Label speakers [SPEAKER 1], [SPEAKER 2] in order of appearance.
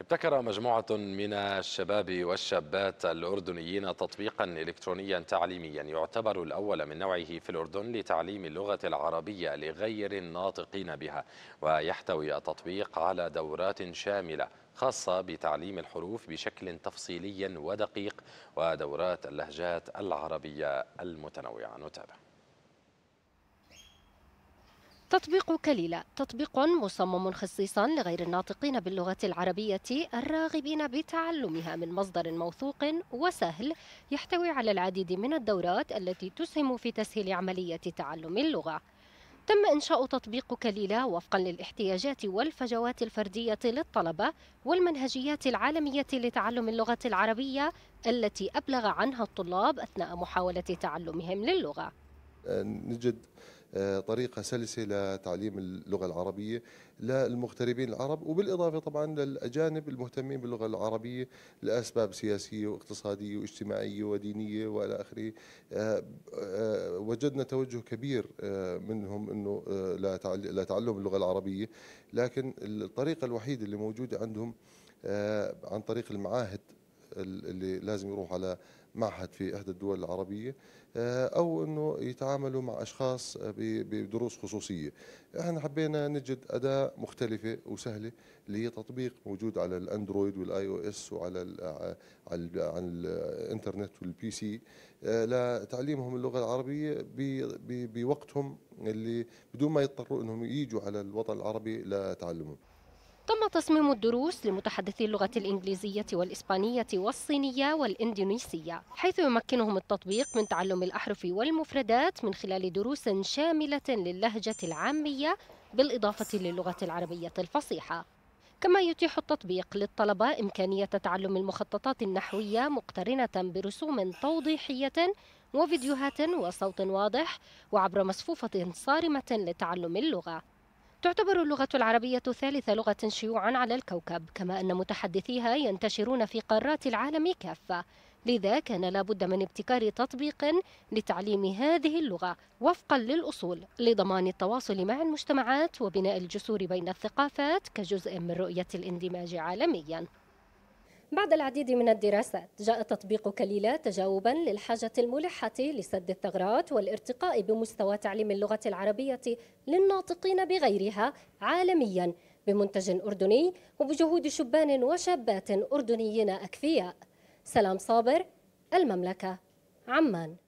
[SPEAKER 1] ابتكر مجموعة من الشباب والشابات الأردنيين تطبيقا إلكترونيا تعليميا يعتبر الأول من نوعه في الأردن لتعليم اللغة العربية لغير الناطقين بها ويحتوي التطبيق على دورات شاملة خاصة بتعليم الحروف بشكل تفصيلي ودقيق ودورات اللهجات العربية المتنوعة نتابع
[SPEAKER 2] تطبيق كليلة تطبيق مصمم خصيصا لغير الناطقين باللغة العربية الراغبين بتعلمها من مصدر موثوق وسهل يحتوي على العديد من الدورات التي تسهم في تسهيل عملية تعلم اللغة تم إنشاء تطبيق كليلة وفقا للاحتياجات والفجوات الفردية للطلبة والمنهجيات العالمية لتعلم اللغة العربية التي أبلغ عنها الطلاب أثناء محاولة تعلمهم للغة
[SPEAKER 3] نجد آه، طريقة سلسة لتعليم اللغة العربية للمغتربين العرب وبالإضافة طبعا للأجانب المهتمين باللغة العربية لأسباب سياسية واقتصادية واجتماعية ودينية وإلى آخره آه، آه، وجدنا توجه كبير منهم أنه لتعلم اللغة العربية لكن الطريقة الوحيدة اللي موجودة عندهم عن طريق المعاهد اللي لازم يروح على معهد في إحدى الدول العربية آه، أو أنه يتعاملوا مع أشخاص آه، بدروس خصوصية احنا حبينا نجد أداة مختلفة وسهلة لتطبيق موجود على الأندرويد والآي أو إس وعلى الـ آه، على, على الإنترنت والبي سي لتعليمهم اللغة العربية بوقتهم اللي بدون ما يضطروا أنهم يجوا على الوطن العربي لتعلمهم
[SPEAKER 2] تم تصميم الدروس لمتحدثي اللغة الإنجليزية والإسبانية والصينية والإندونيسية حيث يمكنهم التطبيق من تعلم الأحرف والمفردات من خلال دروس شاملة للهجة العامية بالإضافة للغة العربية الفصيحة كما يتيح التطبيق للطلبة إمكانية تعلم المخططات النحوية مقترنة برسوم توضيحية وفيديوهات وصوت واضح وعبر مصفوفة صارمة لتعلم اللغة تعتبر اللغة العربية ثالث لغة شيوعا على الكوكب كما أن متحدثيها ينتشرون في قارات العالم كافة لذا كان لابد من ابتكار تطبيق لتعليم هذه اللغة وفقا للأصول لضمان التواصل مع المجتمعات وبناء الجسور بين الثقافات كجزء من رؤية الاندماج عالميا بعد العديد من الدراسات جاء تطبيق كليلة تجاوبا للحاجة الملحة لسد الثغرات والارتقاء بمستوى تعليم اللغة العربية للناطقين بغيرها عالميا بمنتج أردني وبجهود شبان وشابات أردنيين أكفياء سلام صابر المملكة عمان